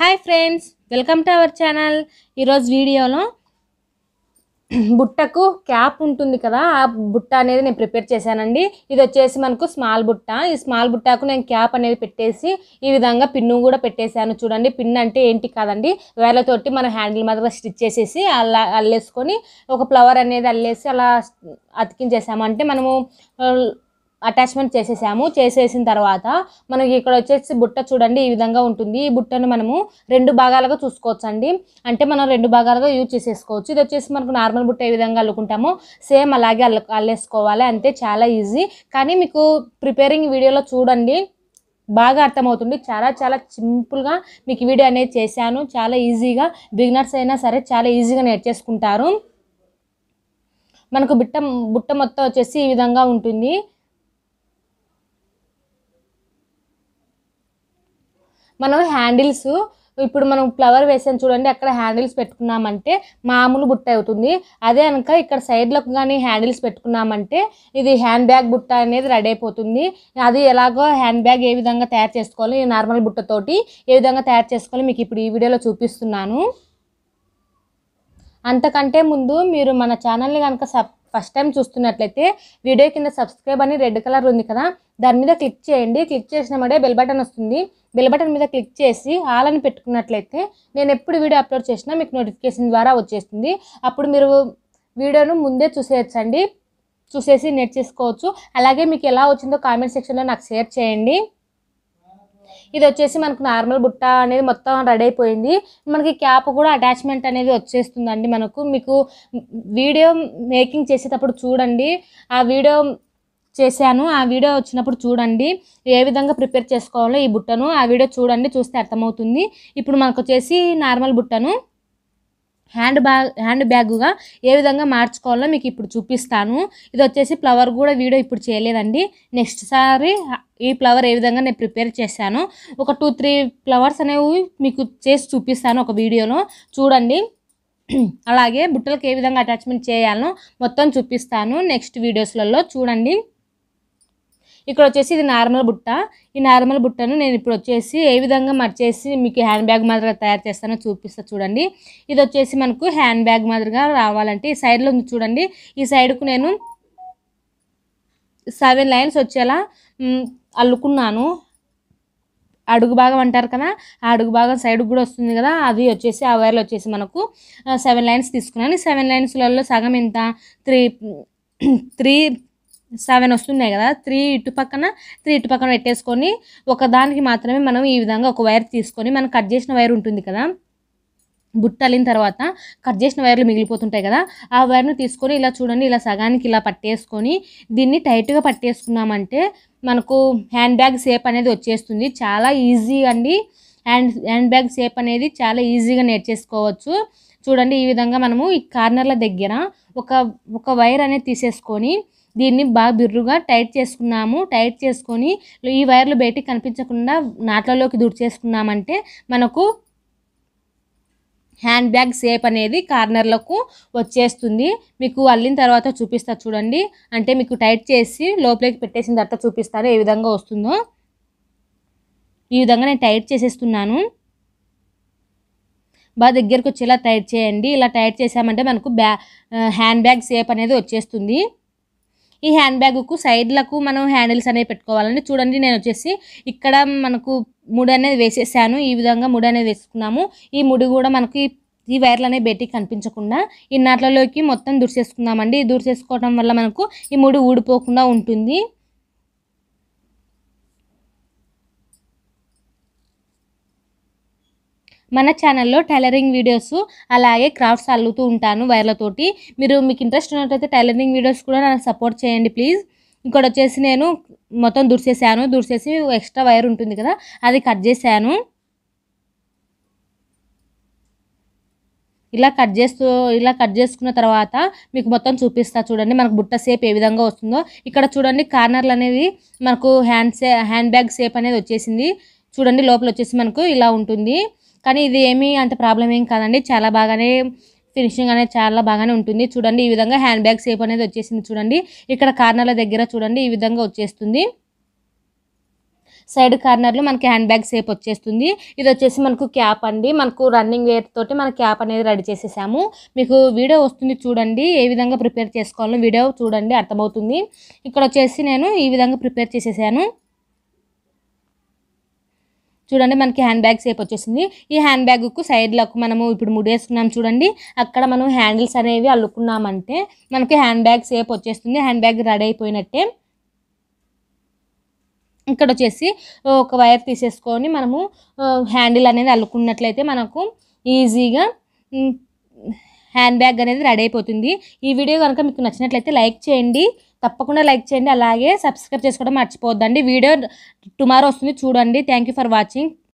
hi friends welcome to our channel ఈరోజు వీడియోలో బుట్టకు cap ఉంటుంది కదా ఆ బుట్ట అనేది నేను ప్రిపేర్ చేశానండి ఇది వచ్చేసి మనకు స్మాల్ బుట్ట ఈ స్మాల్ బుట్టకు నేను క్యాప్ అనేది పెట్టేసి ఈ విధంగా పిన్ను కూడా పెట్టేశాను చూడండి పిన్ అంటే ఏంటి కాదండి వేళ్ళతోటి మనం హ్యాండిల్ మాదిరిగా స్టిచ్ చేసేసి అలా అల్లేసుకొని ఒక ఫ్లవర్ అనేది అల్లేసి అలా అతికించేసాము అంటే మనము అటాచ్మెంట్ చేసేసాము చేసేసిన తర్వాత మనకి ఇక్కడ వచ్చేసి బుట్ట చూడండి ఈ విధంగా ఉంటుంది ఈ బుట్టను మనము రెండు భాగాలుగా చూసుకోవచ్చు అండి అంటే మనం రెండు భాగాలుగా యూజ్ చేసేసుకోవచ్చు ఇది వచ్చేసి మనకు నార్మల్ బుట్ట ఏ విధంగా అల్లుకుంటామో సేమ్ అలాగే అల్లు అల్లేసుకోవాలి అంతే చాలా ఈజీ కానీ మీకు ప్రిపేరింగ్ వీడియోలో చూడండి బాగా అర్థమవుతుంది చాలా చాలా సింపుల్గా మీకు వీడియో అనేది చేశాను చాలా ఈజీగా బిగినర్స్ అయినా సరే చాలా ఈజీగా నేర్చేసుకుంటారు మనకు బుట్ట బుట్ట మొత్తం వచ్చేసి ఈ విధంగా ఉంటుంది మనం హ్యాండిల్స్ ఇప్పుడు మనం ఫ్లవర్ వేసాను చూడండి అక్కడ హ్యాండిల్స్ పెట్టుకున్నామంటే మామూలు బుట్ట అవుతుంది అదే కనుక ఇక్కడ సైడ్లకు కానీ హ్యాండిల్స్ పెట్టుకున్నామంటే ఇది హ్యాండ్ బ్యాగ్ బుట్ట అనేది రెడీ అయిపోతుంది అది ఎలాగో హ్యాండ్ బ్యాగ్ ఏ విధంగా తయారు చేసుకోవాలి నార్మల్ బుట్టతోటి ఏ విధంగా తయారు చేసుకోవాలి మీకు ఇప్పుడు ఈ వీడియోలో చూపిస్తున్నాను అంతకంటే ముందు మీరు మన ఛానల్ని కనుక సబ్ ఫస్ట్ టైం చూస్తున్నట్లయితే వీడియో కింద సబ్స్క్రైబ్ అని రెడ్ కలర్ ఉంది కదా దాని మీద క్లిక్ చేయండి క్లిక్ మడే బెల్ బటన్ వస్తుంది బెల్ బటన్ మీద క్లిక్ చేసి ఆల్ అని పెట్టుకున్నట్లయితే నేను ఎప్పుడు వీడియో అప్లోడ్ చేసినా మీకు నోటిఫికేషన్ ద్వారా వచ్చేస్తుంది అప్పుడు మీరు వీడియోను ముందే చూసేయచ్చండి చూసేసి నేర్చేసుకోవచ్చు అలాగే మీకు ఎలా వచ్చిందో కామెంట్ సెక్షన్లో నాకు షేర్ చేయండి ఇది వచ్చేసి మనకు నార్మల్ బుట్ట అనేది మొత్తం రెడీ అయిపోయింది మనకి క్యాప్ కూడా అటాచ్మెంట్ అనేది వచ్చేస్తుందండి మనకు మీకు వీడియో మేకింగ్ చేసేటప్పుడు చూడండి ఆ వీడియో చేశాను ఆ వీడియో వచ్చినప్పుడు చూడండి ఏ విధంగా ప్రిపేర్ చేసుకోవాలో ఈ బుట్టను ఆ వీడియో చూడండి చూస్తే అర్థమవుతుంది ఇప్పుడు మనకు వచ్చేసి నార్మల్ బుట్టను హ్యాండ్ బ్యాగ్ హ్యాండ్ బ్యాగ్గా ఏ విధంగా మార్చుకోవాలో మీకు ఇప్పుడు చూపిస్తాను ఇది వచ్చేసి ఫ్లవర్ కూడా వీడియో ఇప్పుడు చేయలేదండి నెక్స్ట్ సారి ఈ ఫ్లవర్ ఏ విధంగా నేను ప్రిపేర్ చేశాను ఒక టూ త్రీ ఫ్లవర్స్ అనేవి మీకు చేసి చూపిస్తాను ఒక వీడియోలో చూడండి అలాగే బుట్టలకు ఏ విధంగా అటాచ్మెంట్ చేయాలో మొత్తం చూపిస్తాను నెక్స్ట్ వీడియోస్లలో చూడండి ఇక్కడ వచ్చేసి ఇది నార్మల్ బుట్ట ఈ నార్మల్ బుట్టను నేను ఇప్పుడు వచ్చేసి ఏ విధంగా మర్చేసి మీకు హ్యాండ్ బ్యాగ్ మాదిరిగా తయారు చేస్తానో చూపిస్తా చూడండి ఇది వచ్చేసి మనకు హ్యాండ్ బ్యాగ్ మాదిరిగా రావాలంటే ఈ సైడ్లో ఉంది చూడండి ఈ సైడ్కు నేను సెవెన్ లైన్స్ వచ్చేలా అల్లుకున్నాను అడుగు భాగం అంటారు కదా ఆ అడుగు భాగం సైడ్ కూడా వస్తుంది కదా అది వచ్చేసి ఆ వైర్లు వచ్చేసి మనకు సెవెన్ లైన్స్ తీసుకున్నాను సెవెన్ లైన్స్లలో సగం ఎంత త్రీ త్రీ సెవెన్ వస్తున్నాయి కదా త్రీ ఇటు పక్కన త్రీ ఇటు పక్కన పెట్టేసుకొని ఒకదానికి మాత్రమే మనం ఈ విధంగా ఒక వైర్ తీసుకొని మనం కట్ చేసిన వైర్ ఉంటుంది కదా బుట్టలిన తర్వాత కట్ చేసిన వైర్లు మిగిలిపోతుంటాయి కదా ఆ వైర్ను తీసుకొని ఇలా చూడండి ఇలా సగానికి ఇలా పట్టేసుకొని దీన్ని టైట్గా పట్టేసుకున్నామంటే మనకు హ్యాండ్ బ్యాగ్ షేప్ అనేది వచ్చేస్తుంది చాలా ఈజీ అండి హ్యాండ్ హ్యాండ్ బ్యాగ్ షేప్ అనేది చాలా ఈజీగా నేర్చేసుకోవచ్చు చూడండి ఈ విధంగా మనము ఈ కార్నర్ల దగ్గర ఒక ఒక వైర్ అనేది తీసేసుకొని దీన్ని బాగా బిర్రుగా టైట్ చేసుకున్నాము టైట్ చేసుకొని ఈ వైర్లు బయటికి కనిపించకుండా నాట్లలోకి దూడి చేసుకున్నామంటే మనకు హ్యాండ్ బ్యాగ్ సేప్ అనేది కార్నర్లకు వచ్చేస్తుంది మీకు అల్లిన తర్వాత చూపిస్తా చూడండి అంటే మీకు టైట్ చేసి లోపలికి పెట్టేసిన తర్వాత చూపిస్తాను ఏ విధంగా వస్తుందో ఈ విధంగా నేను టైట్ చేసేస్తున్నాను బాగా దగ్గరకు వచ్చేలా టైట్ చేయండి ఇలా టైట్ చేసామంటే మనకు బ్యా హ్యాండ్ బ్యాగ్ సేప్ అనేది వచ్చేస్తుంది ఈ హ్యాండ్ బ్యాగ్కు సైడ్లకు మనం హ్యాండిల్స్ అనేవి పెట్టుకోవాలండి చూడండి నేను వచ్చేసి ఇక్కడ మనకు ముడి అనేది వేసేసాను ఈ విధంగా ముడి అనేది వేసుకున్నాము ఈ ముడి కూడా మనకి ఈ వైర్లు అనేవి బయటికి కనిపించకుండా ఈ నాట్లలోకి మొత్తం దురిసేసుకుందామండి దురిసేసుకోవడం వల్ల మనకు ఈ ముడి ఊడిపోకుండా ఉంటుంది మన ఛానల్లో టైలరింగ్ వీడియోస్ అలాగే క్రాఫ్ట్స్ అల్లుతూ ఉంటాను వైర్లతోటి మీరు మీకు ఇంట్రెస్ట్ ఉన్నట్టయితే టైలరింగ్ వీడియోస్ కూడా నాకు సపోర్ట్ చేయండి ప్లీజ్ ఇక్కడ వచ్చేసి నేను మొత్తం దుర్చేసాను దుర్చేసి ఎక్స్ట్రా వైర్ ఉంటుంది కదా అది కట్ చేశాను ఇలా కట్ చేస్తూ ఇలా కట్ చేసుకున్న తర్వాత మీకు మొత్తం చూపిస్తా చూడండి మనకు బుట్ట షేప్ ఏ విధంగా వస్తుందో ఇక్కడ చూడండి కార్నర్లు అనేవి మనకు హ్యాండ్ హ్యాండ్ బ్యాగ్ షేప్ అనేది వచ్చేసింది చూడండి లోపల వచ్చేసి మనకు ఇలా ఉంటుంది కానీ ఇది ఏమీ అంత ప్రాబ్లం ఏం కాదండి చాలా బాగానే ఫినిషింగ్ అనేది చాలా బాగానే ఉంటుంది చూడండి ఈ విధంగా హ్యాండ్ బ్యాగ్ షేప్ అనేది వచ్చేసింది చూడండి ఇక్కడ కార్నర్ల దగ్గర చూడండి ఈ విధంగా వచ్చేస్తుంది సైడ్ కార్నర్లో మనకి హ్యాండ్ బ్యాగ్ షేప్ వచ్చేస్తుంది ఇది వచ్చేసి మనకు క్యాప్ అండి మనకు రన్నింగ్ వేర్ తోటి మన క్యాప్ అనేది రెడీ చేసేసాము మీకు వీడియో వస్తుంది చూడండి ఏ విధంగా ప్రిపేర్ చేసుకోవాలో వీడియో చూడండి అర్థమవుతుంది ఇక్కడ వచ్చేసి నేను ఈ విధంగా ప్రిపేర్ చేసేసాను చూడండి మనకి హ్యాండ్ బ్యాగ్ సేప్ వచ్చేసింది ఈ హ్యాండ్ బ్యాగ్కు సైడ్లకు మనము ఇప్పుడు ముడేసుకున్నాం చూడండి అక్కడ మనం హ్యాండిల్స్ అనేవి అల్లుకున్నామంటే మనకి హ్యాండ్ బ్యాగ్ సేప్ వచ్చేస్తుంది హ్యాండ్ బ్యాగ్ రెడీ అయిపోయినట్టే ఇక్కడ వచ్చేసి ఒక వైర్ తీసేసుకొని మనము హ్యాండిల్ అనేది అల్లుకున్నట్లయితే మనకు ఈజీగా హ్యాండ్ బ్యాగ్ అనేది రెడీ అయిపోతుంది ఈ వీడియో కనుక మీకు నచ్చినట్లయితే లైక్ చేయండి తప్పకుండా లైక్ చేయండి అలాగే సబ్స్క్రైబ్ చేసుకోవడం మర్చిపోద్దండి వీడియో టుమారో వస్తుంది చూడండి థ్యాంక్ ఫర్ వాచింగ్